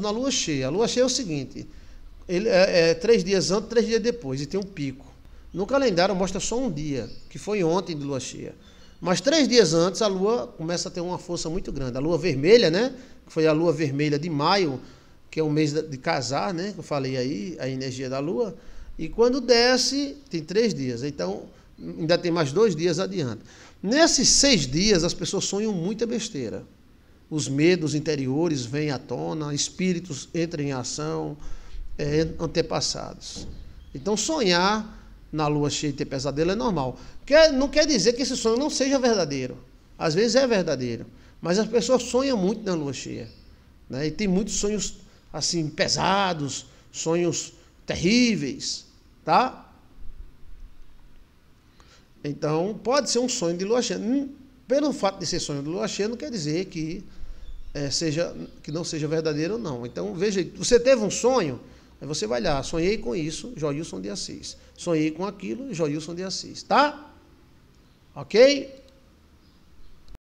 na lua cheia. A lua cheia é o seguinte: ele é, é três dias antes, três dias depois, e tem um pico. No calendário mostra só um dia, que foi ontem de lua cheia. Mas três dias antes a lua começa a ter uma força muito grande. A lua vermelha, né? Que foi a lua vermelha de maio, que é o mês de casar, né? Que eu falei aí, a energia da lua. E quando desce, tem três dias. Então, ainda tem mais dois dias adiante. Nesses seis dias, as pessoas sonham muita besteira os medos interiores vêm à tona, espíritos entram em ação, é, antepassados. Então, sonhar na lua cheia e ter pesadelo é normal. Quer, não quer dizer que esse sonho não seja verdadeiro. Às vezes é verdadeiro, mas as pessoas sonham muito na lua cheia. Né? E tem muitos sonhos assim pesados, sonhos terríveis, tá? Então, pode ser um sonho de lua cheia. Hum, pelo fato de ser sonho de lua cheia, não quer dizer que é, seja que não seja verdadeira ou não. Então, veja, você teve um sonho, aí você vai lá, sonhei com isso, Joilson de Assis. Sonhei com aquilo, Joilson de Assis, tá? OK?